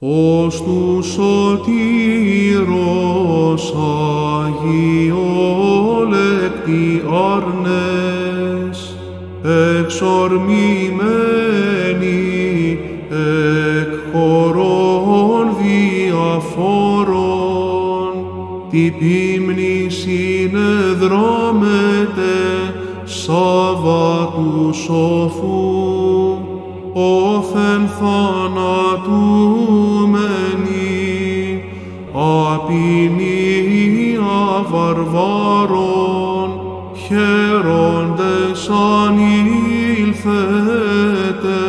ως του σωτήρος Αγιόλεκτη άρνες, εξορμημένη εκ χωρών διαφόρων, την πίμνη Σάβα Σάββατου σοφού όθεν θανάτουμενη, απεινία βαρβαρών χαίροντες ἀν ήλθετε,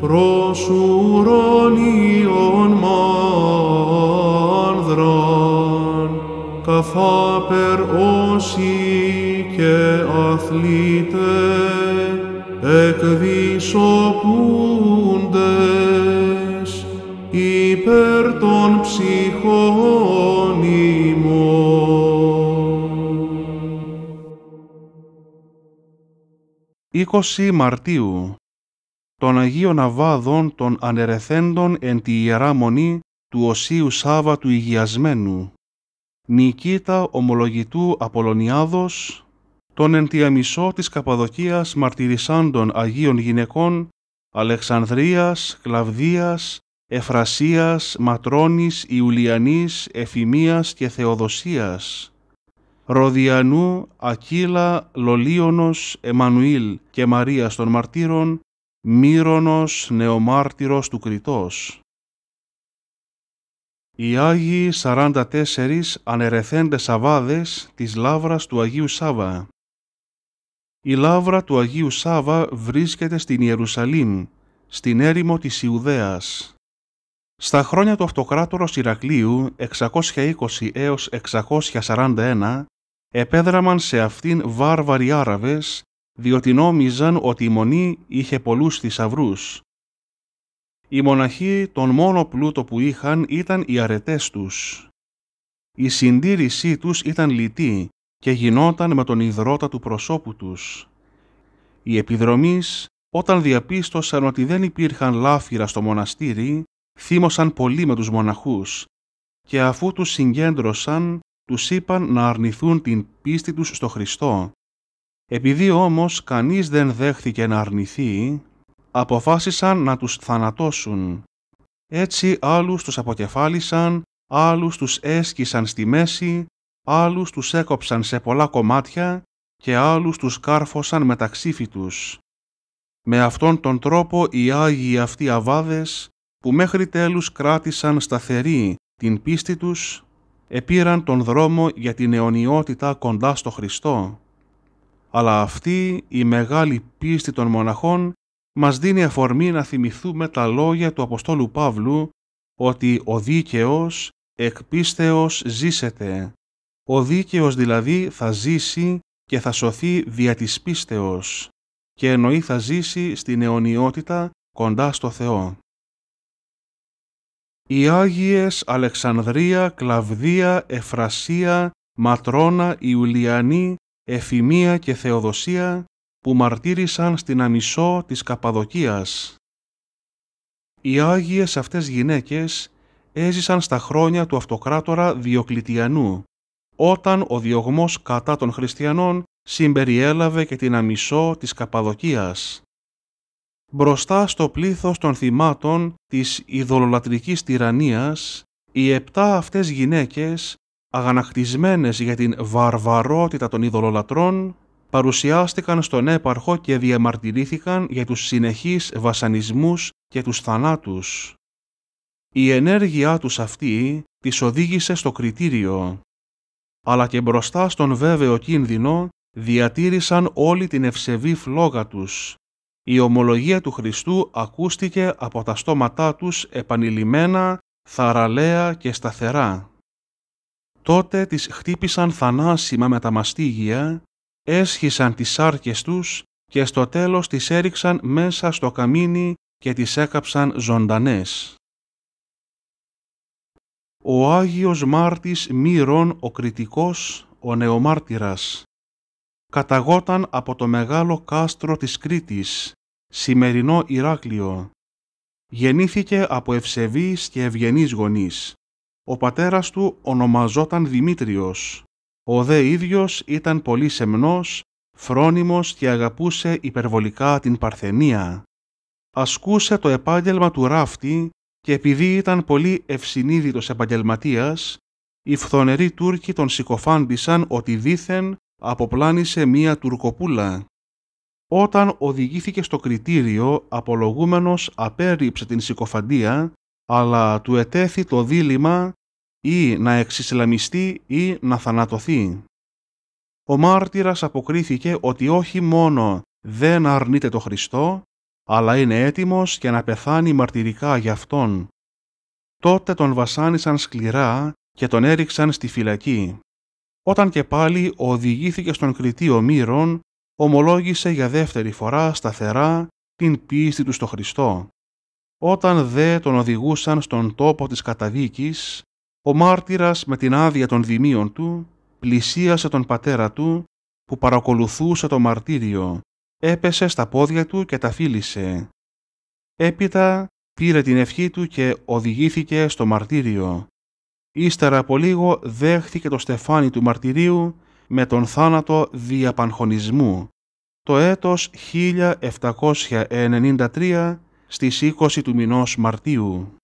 προς ουρανίων μάνδραν, καθάπερ όσοι και αθλητές, εκδισοπούντες υπέρ των ψυχών ημών. 20 Μαρτίου Των Αγίων Αβάδων των Ανερεθέντων εν τη Ιερά Μονή του Οσίου Σάββατου Υγιασμένου Νικήτα Ομολογητού Απολωνιάδος τον εντιαμισό της Καπαδοκίας μαρτυρισάντων Αγίων Γυναικών, Αλεξανδρίας, Κλαβδίας, Εφρασίας, Ματρώνης, Ιουλιανής, Εφημίας και Θεοδοσίας, Ροδιανού, Ακύλα, Λολίωνος, Εμμανουήλ και Μαρίας των Μαρτύρων, Μύρονος, Νεομάρτυρος του Κρητός. Οι Άγιοι 44 ανερεθέντες Αβάδες της Λάβρας του Αγίου Σάβα. Η Λαύρα του Αγίου Σάβα βρίσκεται στην Ιερουσαλήμ, στην έρημο της Ιουδαίας. Στα χρόνια του αυτοκράτορος Ηρακλείου 620 έως 641 επέδραμαν σε αυτήν βάρβαροι Άραβες διότι νόμιζαν ότι η Μονή είχε πολλούς θησαυρούς. Οι μοναχοί τον μόνο πλούτο που είχαν ήταν οι αρετές τους. Η συντήρησή τους ήταν λιτή και γινόταν με τον ιδρώτα του προσώπου τους. Οι επιδρομείς, όταν διαπίστωσαν ότι δεν υπήρχαν λάφυρα στο μοναστήρι, θύμωσαν πολύ με τους μοναχούς και αφού τους συγκέντρωσαν, τους είπαν να αρνηθούν την πίστη τους στο Χριστό. Επειδή όμως κανείς δεν δέχθηκε να αρνηθεί, αποφάσισαν να τους θανατώσουν. Έτσι άλλους τους αποκεφάλισαν, άλλους τους έσκησαν στη μέση άλλους τους έκοψαν σε πολλά κομμάτια και άλλους τους κάρφωσαν μεταξύ τους. Με αυτόν τον τρόπο οι Άγιοι αυτοί αβάδες, που μέχρι τέλους κράτησαν σταθερή την πίστη τους, επήραν τον δρόμο για την αιωνιότητα κοντά στο Χριστό. Αλλά αυτή η μεγάλη πίστη των μοναχών μας δίνει αφορμή να θυμηθούμε τα λόγια του Αποστόλου Παύλου ότι ο δίκαιος εκ πίστεως ζήσεται ο δίκαιος δηλαδή θα ζήσει και θα σωθεί δια της πίστεως και εννοεί θα ζήσει στην αιωνιότητα κοντά στο Θεό. Οι Άγιες Αλεξανδρία, Κλαβδία, Εφρασία, Ματρόνα, Ιουλιανή, Εφημία και Θεοδοσία που μαρτύρησαν στην αμισό της Καπαδοκίας. Οι Άγιες αυτές γυναίκες έζησαν στα χρόνια του αυτοκράτορα Διοκλητιανού όταν ο διωγμός κατά των χριστιανών συμπεριέλαβε και την αμισό της Καπαδοκίας. Μπροστά στο πλήθος των θυμάτων της ειδωλολατρικής τυραννίας, οι επτά αυτές γυναίκες, αγανακτισμένες για την βαρβαρότητα των ειδωλολατρών, παρουσιάστηκαν στον έπαρχο και διαμαρτυρήθηκαν για τους συνεχείς βασανισμούς και τους θανάτους. Η ενέργειά τους αυτή τις οδήγησε στο κριτήριο, αλλά και μπροστά στον βέβαιο κίνδυνο διατήρησαν όλη την ευσεβή φλόγα τους. Η ομολογία του Χριστού ακούστηκε από τα στόματά τους επανειλημμένα, θαραλέα και σταθερά. Τότε τις χτύπησαν θανάσιμα με τα μαστίγια, έσχισαν τις σάρκες τους και στο τέλος τις έριξαν μέσα στο καμίνι και τις έκαψαν ζωντανές ο Άγιος Μάρτης Μύρον ο Κρητικός, ο Νεομάρτυρας, καταγόταν από το μεγάλο κάστρο της Κρήτης, σημερινό Ηράκλειο. Γεννήθηκε από ευσεβείς και ευγενείς γονείς. Ο πατέρας του ονομαζόταν Δημήτριος. Ο δε ίδιος ήταν πολύ σεμνός, φρόνιμος και αγαπούσε υπερβολικά την Παρθενία. Ασκούσε το επάγγελμα του ράφτη και επειδή ήταν πολύ ευσυνείδητος επαγγελματίας, οι φθονεροί Τούρκοι τον συκοφάντησαν ότι δήθεν αποπλάνησε μία τουρκοπούλα. Όταν οδηγήθηκε στο κριτήριο, απολογούμενος απέρριψε την συκοφαντία, αλλά του ετέθη το δίλημα ή να εξισλαμιστεί ή να θανατωθεί. Ο μάρτυρας αποκρίθηκε ότι όχι μόνο δεν αρνείται το Χριστό, αλλά είναι έτοιμος και να πεθάνει μαρτυρικά γι' αυτόν. Τότε τον βασάνισαν σκληρά και τον έριξαν στη φυλακή. Όταν και πάλι οδηγήθηκε στον κριτή Μύρον, ομολόγησε για δεύτερη φορά σταθερά την πίστη του στο Χριστό. Όταν δε τον οδηγούσαν στον τόπο της καταδίκης, ο μάρτυρας με την άδεια των δημίων του πλησίασε τον πατέρα του που παρακολουθούσε το μαρτύριο έπεσε στα πόδια του και τα φίλησε. Έπειτα πήρε την ευχή του και οδηγήθηκε στο μαρτύριο. Ύστερα από λίγο δέχθηκε το στεφάνι του μαρτυρίου με τον θάνατο διαπανχονισμού το έτος 1793 στις 20 του μηνός Μαρτίου.